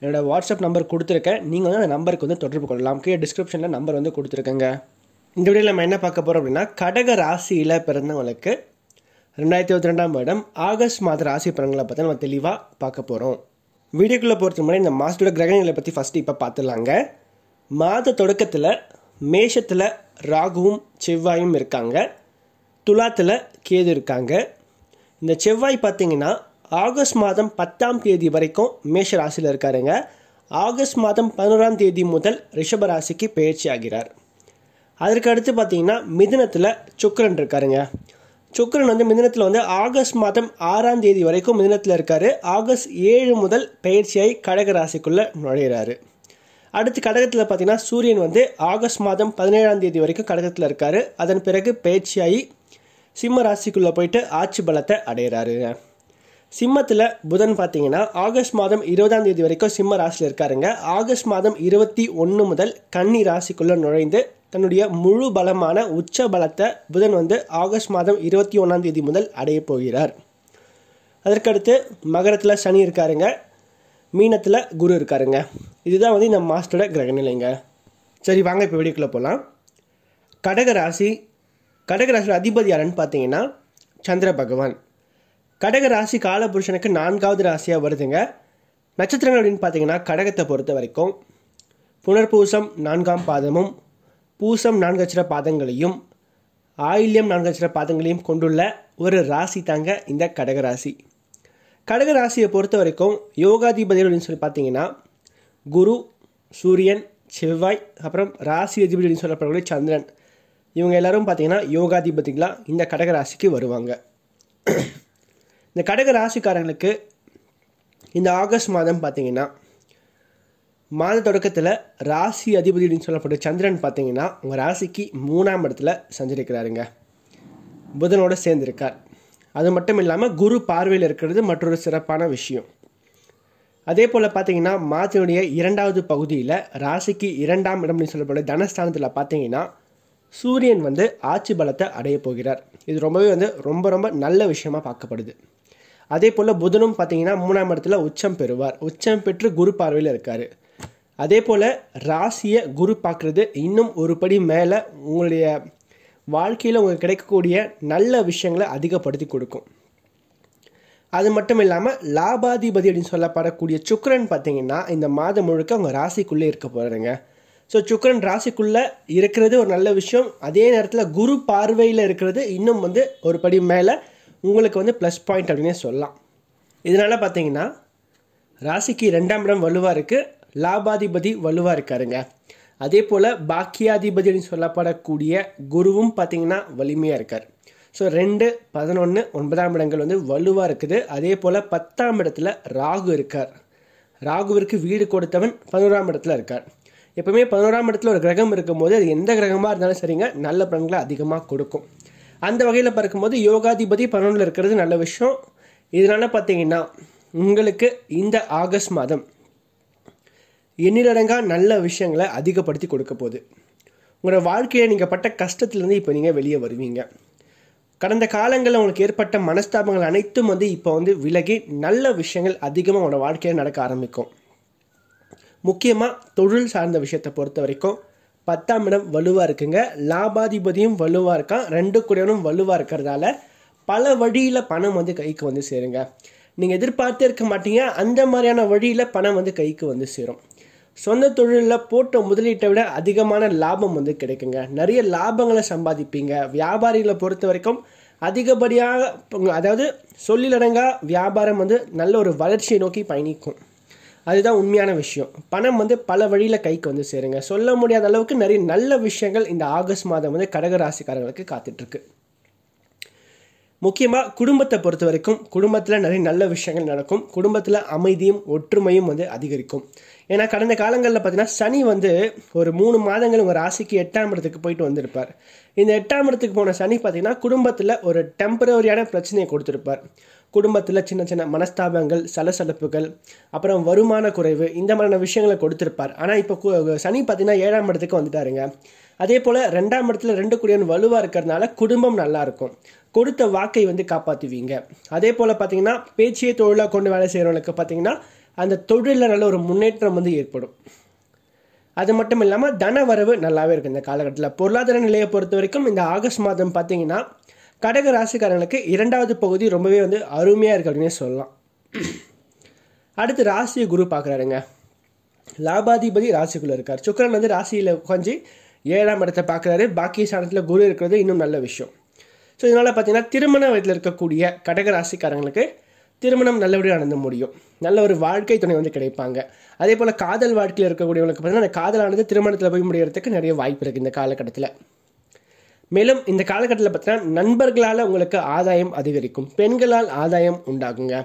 என்னோடய WhatsApp number கொடுத்துருக்கேன் நீங்கள் வந்து அந்த நம்பருக்கு வந்து தொடர்பு கொள்ளலாம் கீழே டிஸ்கிரிப்ஷனில் நம்பர் வந்து கொடுத்துருக்கேங்க இந்த வீடியோ நம்ம என்ன பார்க்க போகிறோம் அப்படின்னா கடக ராசியில் பிறந்தவங்களுக்கு ரெண்டாயிரத்தி இருபத்தி ரெண்டாம் வருடம் ஆகஸ்ட் மாத ராசி பிறங்களை பற்றி நம்ம தெளிவாக பார்க்க போகிறோம் வீடியோக்குள்ளே போகிறது முன்னாடி இந்த மாதத்தோட கிரகங்களை பற்றி ஃபஸ்ட்டு இப்போ பார்த்துடலாங்க மாத தொடக்கத்தில் மேஷத்தில் ராகுவும் செவ்வாயும் இருக்காங்க துலாத்தில் கேது இருக்காங்க இந்த செவ்வாய் பார்த்தீங்கன்னா ஆகஸ்ட் மாதம் பத்தாம் தேதி வரைக்கும் மேஷ ராசியில் இருக்காருங்க ஆகஸ்ட் மாதம் பதினோராம் தேதி முதல் ரிஷபராசிக்கு பயிற்சி ஆகிறார் அதற்கு அடுத்து பார்த்தீங்கன்னா மிதினத்தில் சுக்கரன் இருக்காருங்க சுக்கரன் வந்து மிதினத்தில் வந்து ஆகஸ்ட் மாதம் ஆறாம் தேதி வரைக்கும் மிதினத்தில் இருக்கார் ஆகஸ்ட் ஏழு முதல் பயிற்சியாகி கடகராசிக்குள்ளே ராசிக்குள்ளே நுழையிறாரு அடுத்து கடகத்தில் பார்த்தீங்கன்னா சூரியன் வந்து ஆகஸ்ட் மாதம் பதினேழாம் தேதி வரைக்கும் கடகத்தில் இருக்கார் அதன் பிறகு பயிற்சியாகி சிம்ம ராசிக்குள்ளே போயிட்டு ஆட்சி பலத்தை அடையிறாருங்க சிம்மத்தில் புதன் பார்த்தீங்கன்னா ஆகஸ்ட் மாதம் இருபதாம் தேதி வரைக்கும் சிம்ம ராசியில் இருக்காருங்க ஆகஸ்ட் மாதம் இருபத்தி ஒன்று முதல் கன்னி ராசிக்குள்ளே நுழைந்து தன்னுடைய முழு பலமான உச்ச பலத்தை புதன் வந்து ஆகஸ்ட் மாதம் இருபத்தி ஒன்றாம் தேதி முதல் அடைய போகிறார் அதற்கடுத்து மகரத்தில் சனி இருக்காருங்க மீனத்தில் குரு இருக்காருங்க இதுதான் வந்து இந்த மாஸ்டரோட கிரகநிலைங்க சரி வாங்க இப்போ வீடியோக்குள்ளே போகலாம் கடகராசி கடகராசியோட அதிபதி யாருன்னு பார்த்தீங்கன்னா சந்திர பகவான் கடக ராசி காலபுருஷனுக்கு நான்காவது ராசியாக வருதுங்க நட்சத்திரங்கள் அப்படின்னு பார்த்தீங்கன்னா கடகத்தை பொறுத்த வரைக்கும் புனர்பூசம் நான்காம் பாதமும் பூசம் நான்கச்சிர பாதங்களையும் ஆயில்யம் நான்கச்சிர பாதங்களையும் கொண்டுள்ள ஒரு ராசி தாங்க இந்த கடகராசி கடகராசியை பொறுத்த வரைக்கும் யோகாதிபதிகள் அப்படின்னு சொல்லி பார்த்தீங்கன்னா குரு சூரியன் செவ்வாய் அப்புறம் ராசி அதிபதி அப்படின்னு சொல்லப்படக்கூடிய சந்திரன் இவங்க எல்லாரும் பார்த்தீங்கன்னா யோகாதிபதிகளாக இந்த கடகராசிக்கு வருவாங்க இந்த கடக ராசிக்காரங்களுக்கு இந்த ஆகஸ்ட் மாதம் பார்த்தீங்கன்னா மாத தொடக்கத்தில் ராசி அதிபதினு சொல்லப்பட்ட சந்திரன் பார்த்தீங்கன்னா உங்கள் ராசிக்கு மூணாம் இடத்துல சஞ்சரிக்கிறாருங்க புதனோடு சேர்ந்திருக்கார் அது மட்டும் இல்லாமல் குரு பார்வையில் இருக்கிறது மற்றொரு சிறப்பான விஷயம் அதே போல் பார்த்தீங்கன்னா மாதனுடைய இரண்டாவது பகுதியில் ராசிக்கு இரண்டாம் இடம் சொல்லப்பட்ட தனஸ்தானத்தில் பார்த்தீங்கன்னா சூரியன் வந்து ஆட்சி பலத்தை அடைய போகிறார் இது ரொம்பவே வந்து ரொம்ப ரொம்ப நல்ல விஷயமாக பார்க்கப்படுது அதே போல் புதனும் பார்த்தீங்கன்னா மூணாம் இடத்துல உச்சம் பெறுவார் உச்சம் பெற்று குரு பார்வையில் இருக்கார் அதே போல் ராசியை குரு பார்க்குறது இன்னும் ஒரு படி மேலே உங்களுடைய வாழ்க்கையில் உங்களுக்கு கிடைக்கக்கூடிய நல்ல விஷயங்களை அதிகப்படுத்தி கொடுக்கும் அது மட்டும் இல்லாமல் லாபாதிபதி அப்படின்னு சொல்லப்படக்கூடிய சுக்கரன் பார்த்தீங்கன்னா இந்த மாதம் முழுக்க அவங்க ராசிக்குள்ளே இருக்க போகிறாருங்க ஸோ சுக்கரன் ராசிக்குள்ளே இருக்கிறது ஒரு நல்ல விஷயம் அதே நேரத்தில் குரு பார்வையில் இருக்கிறது இன்னும் வந்து ஒரு படி மேலே உங்களுக்கு வந்து ப்ளஸ் பாயிண்ட் அப்படின்னே சொல்லலாம் இதனால் பார்த்தீங்கன்னா ராசிக்கு ரெண்டாம் இடம் வலுவாக இருக்குது லாபாதிபதி வலுவாக இருக்காருங்க அதே போல் பாக்கியாதிபதினு சொல்லப்படக்கூடிய குருவும் பார்த்தீங்கன்னா வலிமையாக இருக்கார் ஸோ ரெண்டு பதினொன்று ஒன்பதாம் இடங்கள் வந்து வலுவாக இருக்குது அதே போல் பத்தாம் இடத்துல ராகு இருக்கார் ராகுவிற்கு வீடு கொடுத்தவன் பதினோராம் இடத்துல இருக்கார் எப்பவுமே பதினோராம் இடத்துல ஒரு கிரகம் இருக்கும்போது அது எந்த கிரகமாக இருந்தாலும் சரிங்க நல்ல பலன்களை அதிகமாக கொடுக்கும் அந்த வகையில் பார்க்கும்போது யோகாதிபதி பன்னெண்டில் இருக்கிறது நல்ல விஷயம் இதனால் பார்த்தீங்கன்னா உங்களுக்கு இந்த ஆகஸ்ட் மாதம் எண்ணிலடங்கா நல்ல விஷயங்களை அதிகப்படுத்தி கொடுக்க போகுது உங்களோட வாழ்க்கையை நீங்கள் பட்ட கஷ்டத்துலேருந்து இப்போ நீங்கள் வெளியே வருவீங்க கடந்த காலங்களில் உங்களுக்கு ஏற்பட்ட மனஸ்தாபங்கள் அனைத்தும் வந்து இப்போ வந்து விலகி நல்ல விஷயங்கள் அதிகமாக உங்களோட வாழ்க்கையில் நடக்க ஆரம்பிக்கும் முக்கியமாக தொழில் சார்ந்த விஷயத்தை பொறுத்த வரைக்கும் பத்தாம் இடம் வலுவாக இருக்குங்க லாபாதிபதியும் வலுவாக இருக்கான் ரெண்டு கூடவனும் வலுவாக இருக்கிறதால பல வழியில் பணம் வந்து கைக்கு வந்து சேருங்க நீங்கள் எதிர்பார்த்தே இருக்க மாட்டீங்க அந்த மாதிரியான வழியில் பணம் வந்து கைக்கு வந்து சேரும் சொந்த தொழிலில் போட்ட முதலீட்டை விட அதிகமான லாபம் வந்து கிடைக்குங்க நிறைய லாபங்களை சம்பாதிப்பீங்க வியாபாரிகளை பொறுத்த வரைக்கும் அதிகப்படியாக அதாவது சொல்லிலடங்கா வியாபாரம் வந்து நல்ல ஒரு வளர்ச்சியை நோக்கி பயணிக்கும் அதுதான் உண்மையான விஷயம் பணம் வந்து பல வழியில் கைக்கு வந்து சேருங்க சொல்ல முடியாத அளவுக்கு நிறைய நல்ல விஷயங்கள் இந்த ஆகஸ்ட் மாதம் வந்து கடகராசிக்காரர்களுக்கு காத்துட்ருக்கு முக்கியமாக குடும்பத்தை பொறுத்த வரைக்கும் குடும்பத்தில் நிறைய நல்ல விஷயங்கள் நடக்கும் குடும்பத்தில் அமைதியும் ஒற்றுமையும் வந்து அதிகரிக்கும் ஏன்னா கடந்த காலங்களில் பார்த்தீங்கன்னா சனி வந்து ஒரு மூணு மாதங்கள் உங்கள் ராசிக்கு எட்டாம் இடத்துக்கு போயிட்டு வந்திருப்பார் இந்த எட்டாம் இடத்துக்கு போன சனி பார்த்தீங்கன்னா குடும்பத்தில் ஒரு டெம்பரவரியான பிரச்சனையை கொடுத்துருப்பார் குடும்பத்தில் சின்ன சின்ன மனஸ்தாபங்கள் சலசலப்புகள் அப்புறம் வருமான குறைவு இந்த மாதிரியான விஷயங்களை கொடுத்துருப்பார் ஆனால் இப்போ சனி பார்த்தீங்கன்னா ஏழாம் இடத்துக்கு வந்துட்டாருங்க அதே போல் ரெண்டாம் இடத்துல ரெண்டு குடியன் வலுவாக இருக்கிறதுனால குடும்பம் நல்லாயிருக்கும் கொடுத்த வாக்கை வந்து காப்பாற்றுவீங்க அதே போல் பார்த்தீங்கன்னா பேச்சியை தொழிலாக கொண்டு வேலை செய்கிறவங்களுக்கு பார்த்தீங்கன்னா அந்த தொழிலில் நல்ல ஒரு முன்னேற்றம் வந்து ஏற்படும் அது மட்டும் இல்லாமல் தன வரவு நல்லாவே இருக்குது இந்த காலகட்டத்தில் பொருளாதார நிலையை பொறுத்த வரைக்கும் இந்த ஆகஸ்ட் மாதம் பார்த்தீங்கன்னா கடக ராசிக்காரங்களுக்கு இரண்டாவது பகுதி ரொம்பவே வந்து அருமையாக இருக்குது அப்படின்னு சொல்லலாம் அடுத்து ராசி குரு பார்க்குறாருங்க லாபாதிபதி ராசிக்குள்ளே இருக்கார் சுக்கரன் வந்து ராசியில் உட்காந்து ஏழாம் இடத்தை பார்க்குறாரு பாக்கி ஸ்தானத்தில் குரு இருக்கிறது இன்னும் நல்ல விஷயம் ஸோ இதனால் பார்த்தீங்கன்னா திருமண வயதில் இருக்கக்கூடிய கடக ராசிக்காரங்களுக்கு திருமணம் நல்லபடியாக நடந்து முடியும் நல்ல ஒரு வாழ்க்கை துணை வந்து கிடைப்பாங்க அதே போல் காதல் வாழ்க்கையில் இருக்கக்கூடியவங்களுக்கு பார்த்தீங்கன்னா அந்த காதலானது திருமணத்தில் போய் முடிகிறதுக்கு நிறைய வாய்ப்பு இருக்குது இந்த காலகட்டத்தில் மேலும் இந்த காலகட்டத்தில் பார்த்தீங்கன்னா நண்பர்களால் உங்களுக்கு ஆதாயம் அதிகரிக்கும் பெண்களால் ஆதாயம் உண்டாகுங்க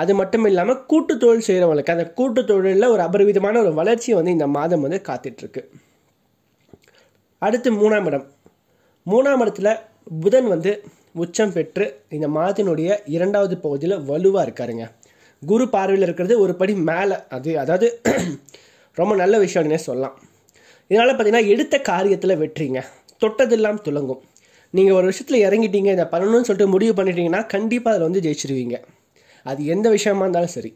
அது மட்டும் இல்லாமல் கூட்டு தொழில் செய்கிறவங்களுக்கு அந்த கூட்டு தொழிலில் ஒரு அபரிவிதமான ஒரு வளர்ச்சி வந்து இந்த மாதம் வந்து காத்துட்ருக்கு அடுத்து மூணாம் இடம் மூணாம் இடத்துல புதன் வந்து உச்சம் பெற்று இந்த மாதத்தினுடைய இரண்டாவது பகுதியில் வலுவாக இருக்காருங்க குரு பார்வையில் இருக்கிறது ஒரு படி மேலே அது அதாவது ரொம்ப நல்ல விஷயம்னே சொல்லலாம் இதனால் பார்த்திங்கன்னா எடுத்த காரியத்தில் வெற்றிங்க தொட்டதெல்லாம் துலங்கும் நீங்கள் ஒரு விஷயத்தில் இறங்கிட்டீங்க இதை பண்ணணும்னு சொல்லிட்டு முடிவு பண்ணிட்டீங்கன்னா கண்டிப்பாக அதில் வந்து ஜெயிச்சிருவீங்க அது எந்த விஷயமா இருந்தாலும் சரி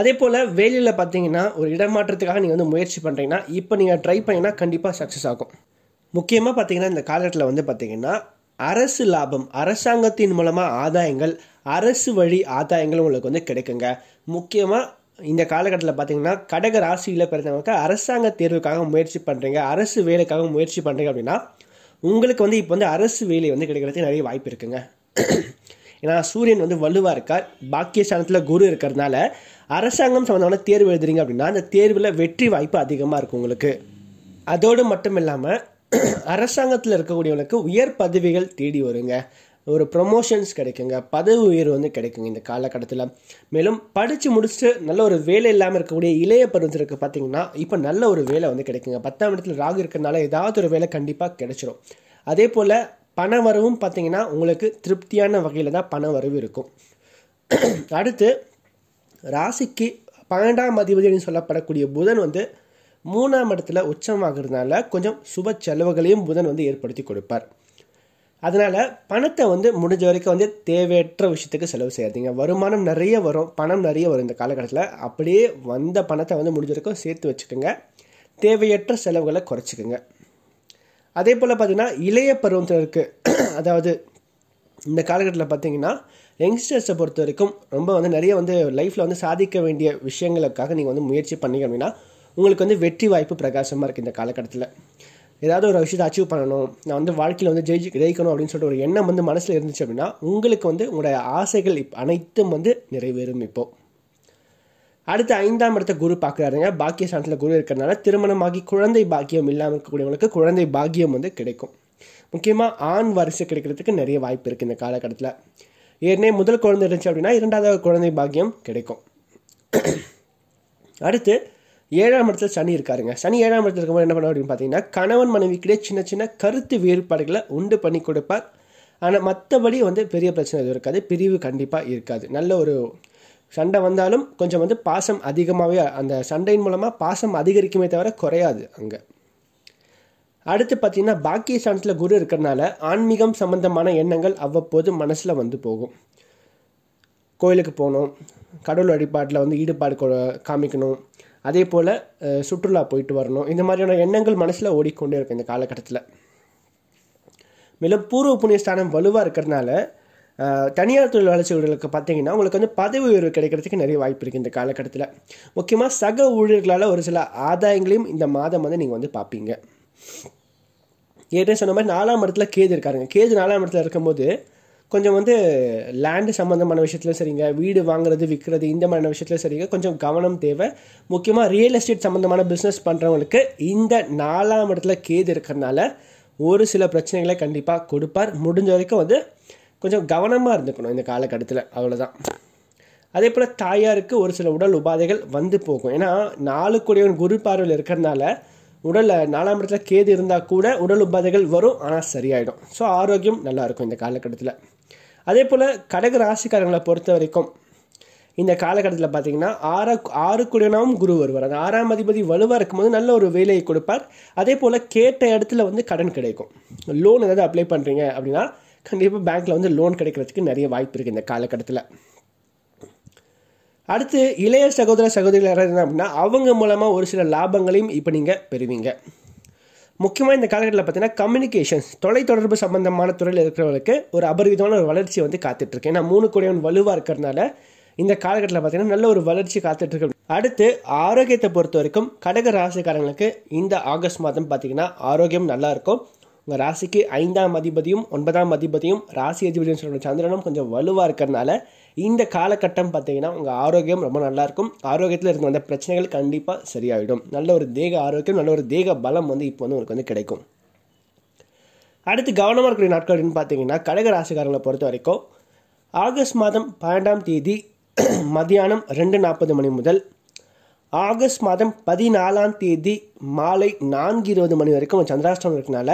அதே போல் வேலையில் பார்த்தீங்கன்னா ஒரு இடமாற்றத்துக்காக நீங்கள் வந்து முயற்சி பண்ணுறீங்கன்னா இப்போ நீங்கள் ட்ரை பண்ணிங்கன்னா கண்டிப்பாக சக்ஸஸ் ஆகும் முக்கியமாக பார்த்தீங்கன்னா இந்த காலகட்டத்தில் வந்து பார்த்தீங்கன்னா அரசு லாபம் அரசாங்கத்தின் மூலமாக ஆதாயங்கள் அரசு வழி ஆதாயங்கள் உங்களுக்கு வந்து கிடைக்குங்க முக்கியமாக இந்த காலகட்டத்தில் பார்த்தீங்கன்னா கடக ராசியில் பிறந்தவங்க அரசாங்க தேர்வுக்காக முயற்சி பண்ணுறீங்க அரசு வேலைக்காக முயற்சி பண்ணுறீங்க அப்படின்னா உங்களுக்கு வந்து இப்போ வந்து அரசு வேலை வந்து கிடைக்கிறதுக்கு நிறைய வாய்ப்பு இருக்குங்க ஏன்னா சூரியன் வந்து வலுவாக இருக்கார் பாக்கிய குரு இருக்கிறதுனால அரசாங்கம் சம்மந்தமான தேர்வு எழுதுறீங்க அப்படின்னா அந்த தேர்வில் வெற்றி வாய்ப்பு அதிகமாக இருக்கும் உங்களுக்கு அதோடு மட்டும் இல்லாமல் அரசாங்கத்தில் இருக்கக்கூடியவங்களுக்கு உயர் பதவிகள் தேடி வருங்க ஒரு ப்ரொமோஷன்ஸ் கிடைக்குங்க பதவி உயர்வு வந்து கிடைக்குங்க இந்த காலகட்டத்தில் மேலும் படித்து முடிச்சுட்டு நல்ல ஒரு வேலை இல்லாமல் இருக்கக்கூடிய இளைய பருவத்திற்கு பார்த்தீங்கன்னா இப்போ நல்ல ஒரு வேலை வந்து கிடைக்குங்க பத்தாம் இடத்துல ராகு இருக்கிறதுனால ஏதாவது ஒரு வேலை கண்டிப்பாக கிடைச்சிரும் அதே போல் பண வரவும் பார்த்தீங்கன்னா உங்களுக்கு திருப்தியான வகையில் தான் பண வரவு இருக்கும் அடுத்து ராசிக்கு பன்னெண்டாம் அதிபதினு சொல்லப்படக்கூடிய புதன் வந்து மூணாம் இடத்துல உச்சமாகிறதுனால கொஞ்சம் சுப செலவுகளையும் புதன் வந்து ஏற்படுத்தி கொடுப்பார் அதனால் பணத்தை வந்து முடிஞ்ச வரைக்கும் வந்து தேவையற்ற விஷயத்துக்கு செலவு செய்யாதீங்க வருமானம் நிறைய வரும் பணம் நிறைய வரும் இந்த காலகட்டத்தில் அப்படியே வந்த பணத்தை வந்து முடிஞ்ச வரைக்கும் சேர்த்து வச்சுக்கோங்க தேவையற்ற செலவுகளை குறைச்சிக்கோங்க அதே போல் பார்த்திங்கன்னா இளைய பருவத்தில் இருக்குது அதாவது இந்த காலகட்டத்தில் பார்த்திங்கன்னா யங்ஸ்டர்ஸை பொறுத்த வரைக்கும் ரொம்ப வந்து நிறைய வந்து லைஃப்பில் வந்து சாதிக்க வேண்டிய விஷயங்களுக்காக நீங்கள் வந்து முயற்சி பண்ணிங்க அப்படின்னா உங்களுக்கு வந்து வெற்றி வாய்ப்பு பிரகாசமாக இருக்குது இந்த காலகட்டத்தில் ஏதாவது ஒரு விஷயத்தை அச்சீவ் பண்ணணும் நான் வந்து வாழ்க்கையில் வந்து ஜெயிச்சு ஜெயிக்கணும் அப்படின்னு சொல்லிட்டு ஒரு எண்ணம் வந்து மனசில் இருந்துச்சு அப்படின்னா உங்களுக்கு வந்து உங்களுடைய ஆசைகள் இப் அனைத்தும் வந்து நிறைவேறும் இப்போது அடுத்து ஐந்தாம் இடத்த குரு பார்க்குறாருங்க பாக்கிய ஸ்தானத்தில் குரு இருக்கிறதுனால திருமணமாகி குழந்தை பாக்கியம் இல்லாமல் இருக்கக்கூடியவங்களுக்கு குழந்தை பாக்கியம் வந்து கிடைக்கும் முக்கியமாக ஆண் வரிசை கிடைக்கிறதுக்கு நிறைய வாய்ப்பு இருக்குது இந்த காலகட்டத்தில் ஏற்கனவே முதல் குழந்தை இருந்துச்சு அப்படின்னா இரண்டாவது குழந்தை பாக்கியம் கிடைக்கும் அடுத்து ஏழாம் இடத்துல சனி இருக்காருங்க சனி ஏழாம் இடத்துல இருக்கும்போது என்ன பண்ண அப்படின்னு பார்த்தீங்கன்னா கணவன் மனைவிக்கிடையே சின்ன சின்ன கருத்து வேறுபாடுகளை உண்டு பண்ணி கொடுப்பார் ஆனால் மற்றபடி வந்து பெரிய பிரச்சனை எதுவும் இருக்காது பிரிவு கண்டிப்பாக இருக்காது நல்ல ஒரு சண்டை வந்தாலும் கொஞ்சம் வந்து பாசம் அதிகமாகவே அந்த சண்டையின் மூலமாக பாசம் அதிகரிக்குமே தவிர குறையாது அங்கே அடுத்து பார்த்தீங்கன்னா பாக்கிய சாணத்தில் குரு இருக்கிறனால ஆன்மீகம் சம்பந்தமான எண்ணங்கள் அவ்வப்போது மனசில் வந்து போகும் கோயிலுக்கு போகணும் கடவுள் வழிபாட்டில் வந்து ஈடுபாடு காமிக்கணும் அதே போல் சுற்றுலா போயிட்டு வரணும் இந்த மாதிரியான எண்ணங்கள் மனசில் ஓடிக்கொண்டே இருக்கும் இந்த காலகட்டத்தில் மேலும் பூர்வ புண்ணியஸ்தானம் வலுவாக இருக்கிறதுனால தனியார் தொழில் வளர்ச்சிகளுக்கு பார்த்தீங்கன்னா உங்களுக்கு வந்து பதவி உயர்வு கிடைக்கிறதுக்கு நிறைய வாய்ப்பு இருக்குது இந்த காலகட்டத்தில் முக்கியமாக சக ஊழியர்களால் ஒரு சில ஆதாயங்களையும் இந்த மாதம் வந்து நீங்கள் வந்து பார்ப்பீங்க ஏற்கனவே சொன்ன மாதிரி நாலாம் இடத்துல கேது இருக்காருங்க கேது நாலாம் இடத்துல இருக்கும்போது கொஞ்சம் வந்து லேண்டு சம்மந்தமான விஷயத்துலையும் சரிங்க வீடு வாங்குறது விற்கிறது இந்த மாதிரியான விஷயத்துலையும் சரிங்க கொஞ்சம் கவனம் தேவை முக்கியமாக ரியல் எஸ்டேட் சம்மந்தமான பிஸ்னஸ் பண்ணுறவங்களுக்கு இந்த நாலாம் இடத்துல கேது இருக்கிறதுனால ஒரு சில பிரச்சனைகளை கண்டிப்பாக கொடுப்பார் முடிஞ்ச வரைக்கும் வந்து கொஞ்சம் கவனமாக இருந்துக்கணும் இந்த காலகட்டத்தில் அவ்வளோதான் அதே போல் தாயாருக்கு ஒரு சில உடல் உபாதைகள் வந்து போகும் ஏன்னா நாலு கூடியவன் குரு பார்வையில் இருக்கிறதுனால உடலில் நாலாம் இடத்துல கேது இருந்தால் கூட உடல் உபாதைகள் வரும் ஆனால் சரியாயிடும் ஸோ ஆரோக்கியம் நல்லாயிருக்கும் இந்த காலகட்டத்தில் அதே போல் கடக ராசிக்காரங்களை பொறுத்த வரைக்கும் இந்த காலகட்டத்தில் பார்த்தீங்கன்னா ஆறா ஆறு குடியனாவும் குரு வருவார் அந்த ஆறாம் அதிபதி வலுவாக இருக்கும்போது நல்ல ஒரு வேலையை கொடுப்பார் அதே போல் கேட்ட இடத்துல வந்து கடன் கிடைக்கும் லோன் ஏதாவது அப்ளை பண்ணுறீங்க அப்படின்னா கண்டிப்பாக பேங்க்கில் வந்து லோன் கிடைக்கிறதுக்கு நிறைய வாய்ப்பு இருக்குது இந்த காலகட்டத்தில் அடுத்து இளைய சகோதர சகோதரிகள் யாராவது என்ன அப்படின்னா அவங்க மூலமாக ஒரு சில லாபங்களையும் இப்போ நீங்கள் பெறுவீங்க முக்கியமாக இந்த காலகட்டத்தில் பார்த்தீங்கன்னா கம்யூனிகேஷன்ஸ் தொலைத்தொடர்பு சம்பந்தமான துறையில் இருக்கிறவங்களுக்கு ஒரு அபரிவிதமான ஒரு வளர்ச்சி வந்து காத்துட்ருக்கு ஏன்னா மூணு கோடியவன் வலுவாக இருக்கிறதுனால இந்த காலகட்டத்தில் பார்த்தீங்கன்னா நல்ல ஒரு வளர்ச்சி காத்துட்ருக்கு அடுத்து ஆரோக்கியத்தை பொறுத்த வரைக்கும் கடக ராசிக்காரங்களுக்கு இந்த ஆகஸ்ட் மாதம் பார்த்தீங்கன்னா ஆரோக்கியம் நல்லாயிருக்கும் உங்கள் ராசிக்கு ஐந்தாம் அதிபதியும் ஒன்பதாம் அதிபதியும் ராசி அதிபதியும் சொல்கிற சந்திரனும் கொஞ்சம் வலுவாக இருக்கிறதுனால இந்த காலகட்டம் பார்த்தீங்கன்னா உங்கள் ஆரோக்கியம் ரொம்ப நல்லாயிருக்கும் ஆரோக்கியத்தில் இருக்க வந்த பிரச்சனைகள் கண்டிப்பாக சரியாயிடும் நல்ல ஒரு தேக ஆரோக்கியம் நல்ல ஒரு தேக பலம் வந்து இப்போ வந்து உங்களுக்கு வந்து கிடைக்கும் அடுத்து கவனமாக இருக்கக்கூடிய நாட்கள் அப்படின்னு பார்த்தீங்கன்னா கடக ராசிக்காரங்களை பொறுத்த வரைக்கும் ஆகஸ்ட் மாதம் பன்னெண்டாம் தேதி மதியானம் ரெண்டு நாற்பது மணி முதல் ஆகஸ்ட் மாதம் பதினாலாம் தேதி மாலை நான்கு இருபது மணி வரைக்கும் சந்திராஷ்டிரம் இருக்கனால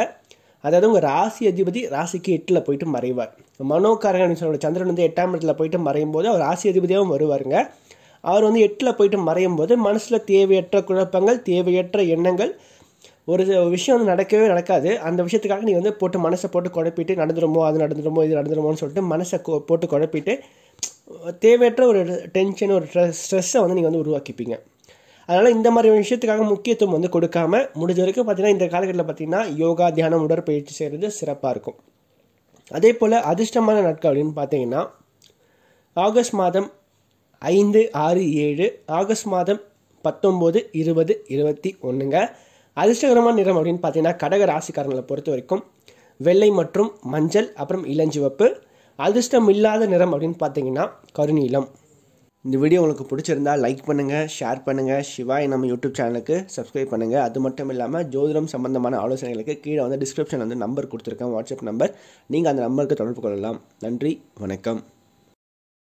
அதாவது உங்கள் ராசி அதிபதி ராசிக்கு எட்டில் போயிட்டு மறைவார் மனோகாரகன் சொல்ல சந்திரன் வந்து எட்டாம் இடத்துல போயிட்டு மறையும் போது அவர் ராசி அதிபதியாகவும் வருவாருங்க அவர் வந்து எட்டில் போயிட்டு மறையும் போது மனசில் தேவையற்ற குழப்பங்கள் தேவையற்ற எண்ணங்கள் ஒரு விஷயம் வந்து நடக்கவே நடக்காது அந்த விஷயத்துக்காக நீ வந்து போட்டு மனசை போட்டு குழப்பிட்டு நடந்துருமோ அது நடந்துருமோ இது நடந்துருமோன்னு சொல்லிட்டு மனசை போட்டு குழப்பிட்டு தேவையற்ற ஒரு டென்ஷன் ஒரு ஸ்ட்ரெஸ்ஸை வந்து நீங்கள் வந்து உருவாக்கிப்பீங்க அதனால் இந்த மாதிரி விஷயத்துக்காக முக்கியத்துவம் வந்து கொடுக்காம முடிஞ்ச வரைக்கும் பார்த்திங்கன்னா இந்த காலகட்டத்தில் பார்த்திங்கன்னா யோகா தியானம் உடற்பயிற்சி செய்கிறது சிறப்பாக இருக்கும் அதே போல் அதிர்ஷ்டமான நாட்கள் அப்படின்னு பார்த்தீங்கன்னா ஆகஸ்ட் மாதம் ஐந்து ஆறு ஏழு ஆகஸ்ட் மாதம் பத்தொம்போது இருபது இருபத்தி ஒன்றுங்க அதிர்ஷ்டகரமான நிறம் அப்படின்னு பார்த்தீங்கன்னா கடக ராசிக்காரங்களை பொறுத்த வரைக்கும் வெள்ளை மற்றும் மஞ்சள் அப்புறம் இளஞ்சிவப்பு அதிர்ஷ்டம் இல்லாத நிறம் அப்படின்னு பார்த்தீங்கன்னா கருநீலம் இந்த வீடியோ உங்களுக்கு பிடிச்சிருந்தா லைக் பண்ணுங்கள் ஷேர் பண்ணுங்கள் சிவாய் நம்ம யூடியூப் சேனலுக்கு சப்ஸ்கிரைப் பண்ணுங்கள் அது மட்டும் இல்லாமல் ஜோதிடம் சம்பந்தமான ஆலோசனைகளுக்கு கீழே வந்து டிஸ்கிரிப்ஷன் வந்து நம்பர் கொடுத்துருக்கேன் வாட்ஸ்அப் நம்பர் நீங்கள் அந்த நம்பருக்கு தொடர்பு கொள்ளலாம் நன்றி வணக்கம்